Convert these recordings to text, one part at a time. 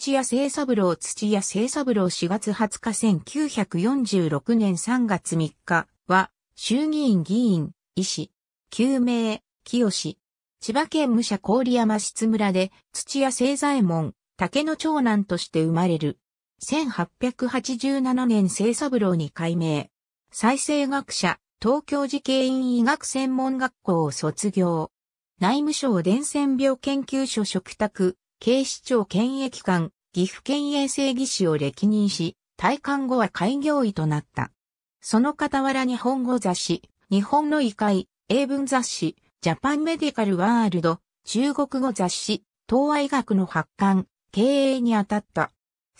土屋清三郎土屋清三郎4月20日1946年3月3日は、衆議院議員、医師、救命、清志。千葉県武者郡山室村で土屋清左衛門、竹の長男として生まれる。1887年清三郎に改名。再生学者、東京慈恵院医学専門学校を卒業。内務省伝染病研究所嘱託警視庁検疫官、岐阜県衛生技師を歴任し、退官後は開業医となった。その傍ら日本語雑誌、日本の医会、英文雑誌、ジャパンメディカルワールド、中国語雑誌、東亜医学の発刊、経営に当たった。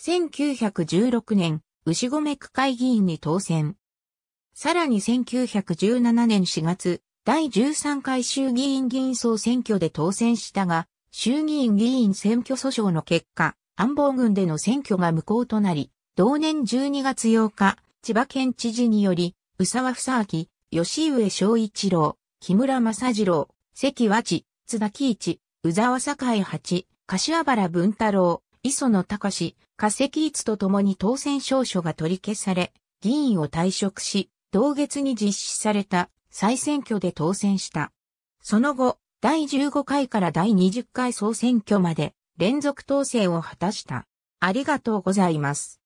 1916年、牛込区会議員に当選。さらに1917年4月、第13回衆議院議員総選挙で当選したが、衆議院議員選挙訴訟の結果、安保軍での選挙が無効となり、同年12月8日、千葉県知事により、宇沢房明、吉上昭一郎、木村正次郎、関和地、津田喜一、宇沢栄八、柏原文太郎、磯野隆、加石一と共に当選証書が取り消され、議員を退職し、同月に実施された再選挙で当選した。その後、第15回から第20回総選挙まで連続当選を果たした。ありがとうございます。